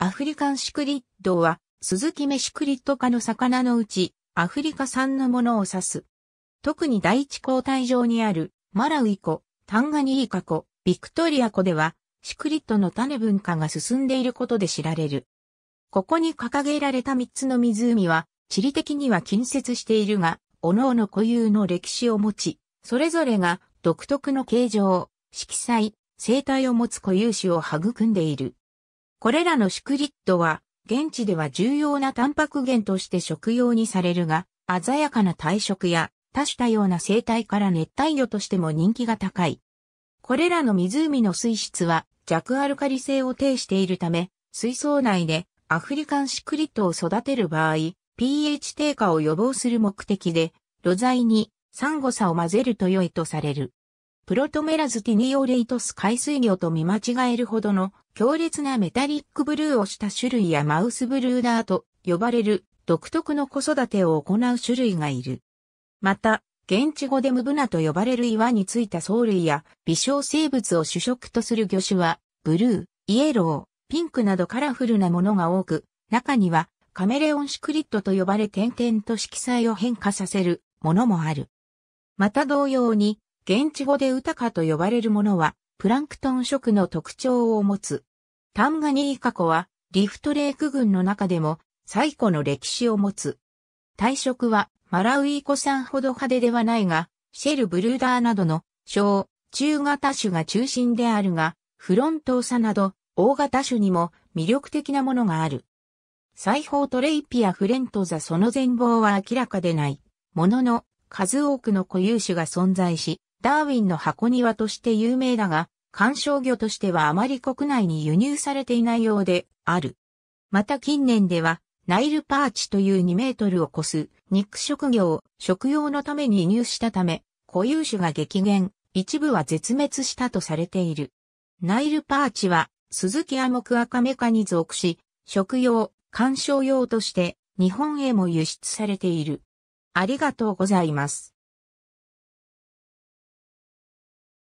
アフリカンシクリッドは、鈴木メシクリッド科の魚のうち、アフリカ産のものを指す。特に第一交代上にある、マラウイ湖、タンガニーカ湖、ビクトリア湖では、シクリッドの種文化が進んでいることで知られる。ここに掲げられた3つの湖は、地理的には近接しているが、各々固有の歴史を持ち、それぞれが独特の形状、色彩、生態を持つ固有種を育んでいる。これらのシュクリッドは、現地では重要なタンパク源として食用にされるが、鮮やかな体色や多種多様な生態から熱帯魚としても人気が高い。これらの湖の水質は弱アルカリ性を呈しているため、水槽内でアフリカンシクリットを育てる場合、pH 低下を予防する目的で、露材にサンゴサを混ぜると良いとされる。プロトメラズティニオレイトス海水魚と見間違えるほどの強烈なメタリックブルーをした種類やマウスブルーダーと呼ばれる独特の子育てを行う種類がいる。また、現地語でムブナと呼ばれる岩についた藻類や微小生物を主食とする魚種は、ブルー、イエロー、ピンクなどカラフルなものが多く、中にはカメレオンシクリットと呼ばれ点々と色彩を変化させるものもある。また同様に、現地語でウタカと呼ばれるものは、プランクトン食の特徴を持つ。タンガニーカ湖は、リフトレーク群の中でも、最古の歴史を持つ。体色は、マラウイ湖産ほど派手ではないが、シェルブルーダーなどの小、中型種が中心であるが、フロントサなど大型種にも魅力的なものがある。裁縫トレイピアフレントザその全貌は明らかでない、ものの数多くの固有種が存在し、ダーウィンの箱庭として有名だが、観賞魚としてはあまり国内に輸入されていないようである。また近年では、ナイルパーチという2メートルを超す肉食魚を食用のために輸入したため、固有種が激減、一部は絶滅したとされている。ナイルパーチは、スズキアモクアカメカに属し、食用、観賞用として日本へも輸出されている。ありがとうございます。